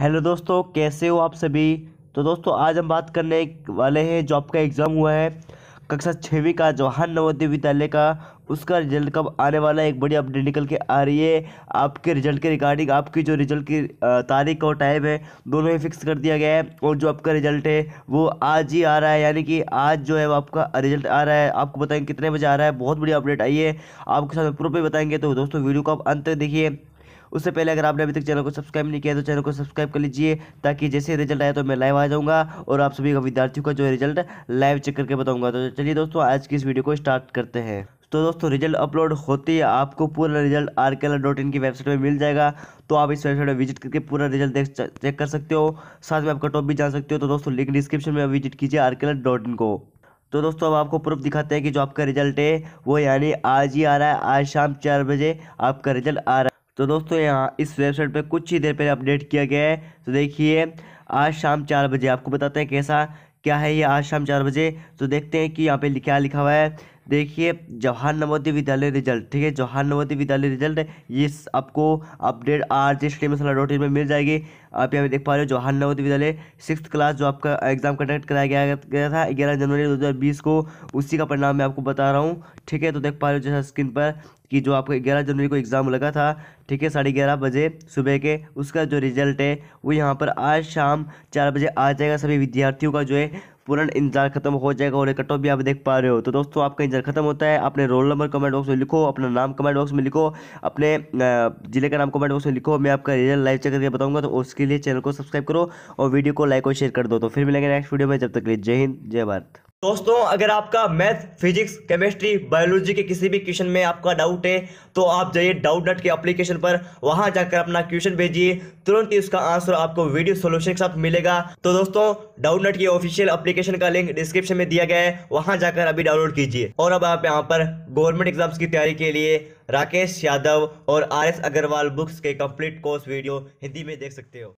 hello दोस्तों कैसे हो आप सभी तो दोस्तों आज हम बात करने वाले हैं जो आपका एग्ज़ाम हुआ है कक्षा छवीं का जवाहर नवोदय विद्यालय का उसका रिजल्ट कब आने वाला है एक बड़ी अपडेट निकल के आ रही है आपके रिजल्ट के रिगार्डिंग आपकी जो रिजल्ट की तारीख और टाइम है दोनों ही फिक्स कर दिया गया है और जो आपका रिजल्ट है वो आज ही आ रहा है यानी कि आज जो है वो आपका रिजल्ट आ रहा है आपको बताएंगे कितने बजे आ रहा है बहुत बड़ी अपडेट आई है आपके साथ प्रूफ भी बताएंगे तो दोस्तों वीडियो को आप अंत तक देखिए उससे पहले अगर आपने अभी तक चैनल को सब्सक्राइब नहीं किया तो चैनल को सब्सक्राइब कर लीजिए ताकि जैसे रिजल्ट आया तो मैं लाइव आ जाऊँगा और आप सभी का विद्यार्थियों का जो रिजल्ट लाइव चेक करके बताऊँगा तो चलिए दोस्तों आज की इस वीडियो को स्टार्ट करते हैं तो दोस्तों रिजल्ट अपलोड होते ही आपको पूरा result R K dot in की वेबसाइट में मिल जाएगा तो आप इस वेबसाइट में विजिट करके पूरा रिजल्ट देख चेक कर सकते हो साथ में आपका टॉप भी जान सकते हो तो दोस्तों लिंक डिस्क्रिप्शन में विजिट कीजिए आर के डॉट इन को तो दोस्तों अब आपको प्रूफ दिखाते हैं कि जो आपका रिजल्ट है वो यानी आज ही आ रहा है आज शाम चार बजे आपका रिजल्ट आ रहा है तो दोस्तों यहाँ इस वेबसाइट पर कुछ ही देर पहले अपडेट किया गया है तो देखिए आज शाम चार बजे आपको बताते हैं कैसा क्या है ये आज शाम चार बजे तो देखते हैं कि यहाँ पे क्या लिखा हुआ है देखिए जवाहर नवोदय विद्यालय रिजल्ट ठीक है जवाहर नवोदय विद्यालय रिजल्ट ये आपको update R G stream dot in में मिल जाएगी आप यहाँ पे देख पा रहे हो जवाहर नवोदय विद्यालय सिक्स क्लास जो आपका एग्जाम कंडक्ट कराया गया गया था ग्यारह जनवरी 2020 को उसी का परिणाम मैं आपको बता रहा हूँ ठीक है तो देख पा रहे हो जैसा स्क्रीन पर कि जो आपका ग्यारह जनवरी को एग्ज़ाम लगा था ठीक है साढ़े ग्यारह बजे सुबह के उसका जो रिजल्ट है वो यहाँ पर आज शाम चार बजे आ जाएगा सभी विद्यार्थियों का जो है पूरा इंतजार खत्म हो जाएगा और कट ऑफ भी आप देख पा रहे हो तो दोस्तों आपका इंतजार खत्म होता है अपने रोल नंबर कमेंट बॉक्स में लिखो अपना नाम कमेंट बॉक्स में लिखो अपने जिले का नाम कमेंट बॉक्स में लिखो मैं आपका रिजल्ट लाइव चेक करके बताऊंगा तो उसके लिए चैनल को सब्सक्राइब करो और वीडियो को लाइक और शेयर कर दो तो फिर मिलेंगे नेक्स्ट वीडियो में जब तक लिए जय हिंद जय भारत दोस्तों अगर आपका मैथ फिजिक्स केमिस्ट्री बायोलॉजी के किसी भी क्वेश्चन में आपका डाउट है तो आप जाइए डाउट डट के एप्लीकेशन पर वहां जाकर अपना क्वेश्चन भेजिए तुरंत ही उसका आंसर आपको वीडियो सोल्यूशन के साथ मिलेगा तो दोस्तों डाउट नट की ऑफिशियल एप्लीकेशन का लिंक डिस्क्रिप्शन में दिया गया है वहां जाकर अभी डाउनलोड कीजिए और अब आप यहाँ पर गवर्नमेंट एग्जाम्स की तैयारी के लिए राकेश यादव और आर एस अग्रवाल बुक्स के कम्प्लीट कोर्स वीडियो हिंदी में देख सकते हो